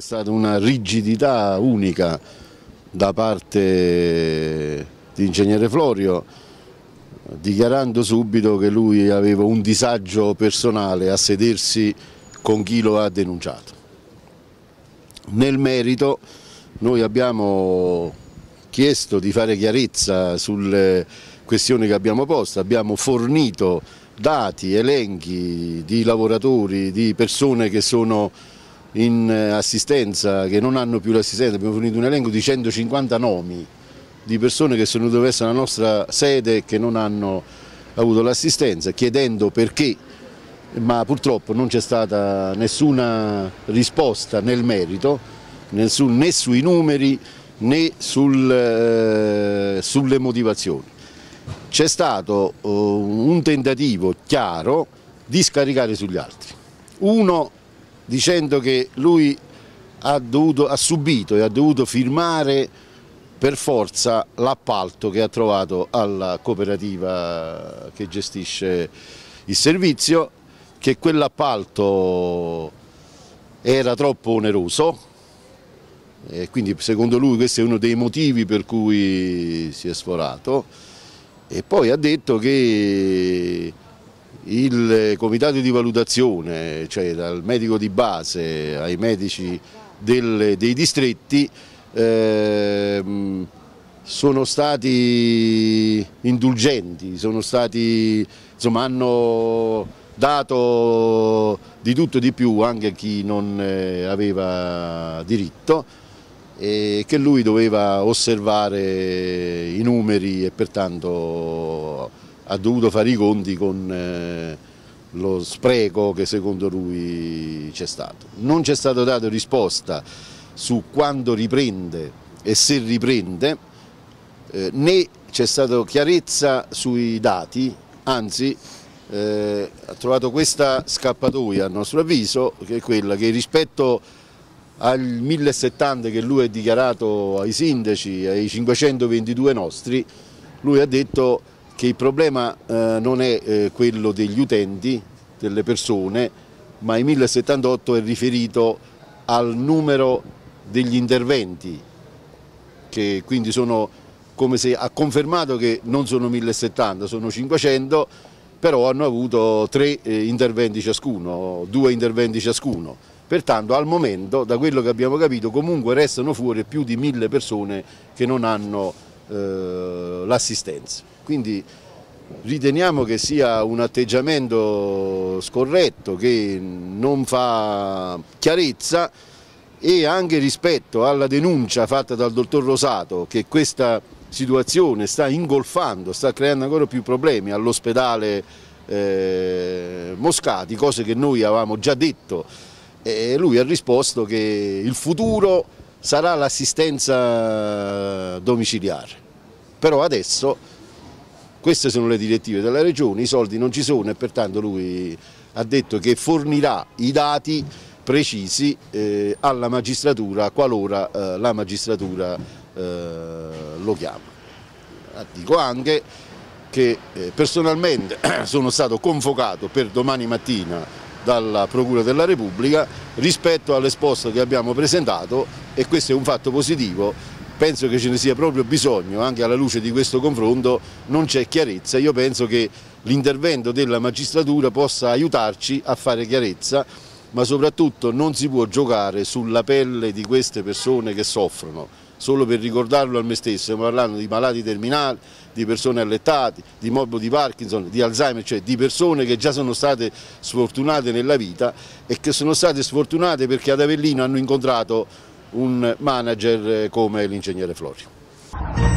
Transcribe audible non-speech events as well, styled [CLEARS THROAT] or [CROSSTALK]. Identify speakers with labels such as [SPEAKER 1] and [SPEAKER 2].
[SPEAKER 1] C'è stata una rigidità unica da parte di ingegnere Florio dichiarando subito che lui aveva un disagio personale a sedersi con chi lo ha denunciato. Nel merito noi abbiamo chiesto di fare chiarezza sulle questioni che abbiamo posto, abbiamo fornito dati, elenchi di lavoratori, di persone che sono in eh, assistenza, che non hanno più l'assistenza, abbiamo fornito un elenco di 150 nomi di persone che sono venute essere la nostra sede e che non hanno avuto l'assistenza, chiedendo perché, ma purtroppo non c'è stata nessuna risposta nel merito, né sui numeri né sul, eh, sulle motivazioni. C'è stato eh, un tentativo chiaro di scaricare sugli altri. Uno dicendo che lui ha, dovuto, ha subito e ha dovuto firmare per forza l'appalto che ha trovato alla cooperativa che gestisce il servizio, che quell'appalto era troppo oneroso e quindi secondo lui questo è uno dei motivi per cui si è sforato e poi ha detto che il comitato di valutazione, cioè dal medico di base ai medici del, dei distretti, eh, sono stati indulgenti, sono stati, insomma, hanno dato di tutto e di più anche a chi non eh, aveva diritto e che lui doveva osservare i numeri e pertanto ha dovuto fare i conti con eh, lo spreco che secondo lui c'è stato. Non c'è stata data risposta su quando riprende e se riprende, eh, né c'è stata chiarezza sui dati, anzi eh, ha trovato questa scappatoia a nostro avviso, che è quella che rispetto al 1070 che lui ha dichiarato ai sindaci, ai 522 nostri, lui ha detto che il problema eh, non è eh, quello degli utenti, delle persone, ma i 1078 è riferito al numero degli interventi, che quindi sono come se ha confermato che non sono 1070, sono 500, però hanno avuto tre eh, interventi ciascuno, due interventi ciascuno. Pertanto al momento, da quello che abbiamo capito, comunque restano fuori più di mille persone che non hanno eh, l'assistenza. Quindi riteniamo che sia un atteggiamento scorretto che non fa chiarezza e anche rispetto alla denuncia fatta dal dottor Rosato che questa situazione sta ingolfando, sta creando ancora più problemi all'ospedale eh, Moscati, cose che noi avevamo già detto e lui ha risposto che il futuro sarà l'assistenza domiciliare. Però adesso queste sono le direttive della Regione, i soldi non ci sono e pertanto lui ha detto che fornirà i dati precisi eh, alla magistratura qualora eh, la magistratura eh, lo chiama. Ah, dico anche che eh, personalmente [CLEARS THROAT] sono stato convocato per domani mattina dalla Procura della Repubblica rispetto all'esposto che abbiamo presentato e questo è un fatto positivo penso che ce ne sia proprio bisogno, anche alla luce di questo confronto non c'è chiarezza, io penso che l'intervento della magistratura possa aiutarci a fare chiarezza, ma soprattutto non si può giocare sulla pelle di queste persone che soffrono solo per ricordarlo a me stesso, stiamo parlando di malati terminali, di persone allettate, di morbo di Parkinson, di Alzheimer, cioè di persone che già sono state sfortunate nella vita e che sono state sfortunate perché ad Avellino hanno incontrato un manager eh, come l'ingegnere Florio.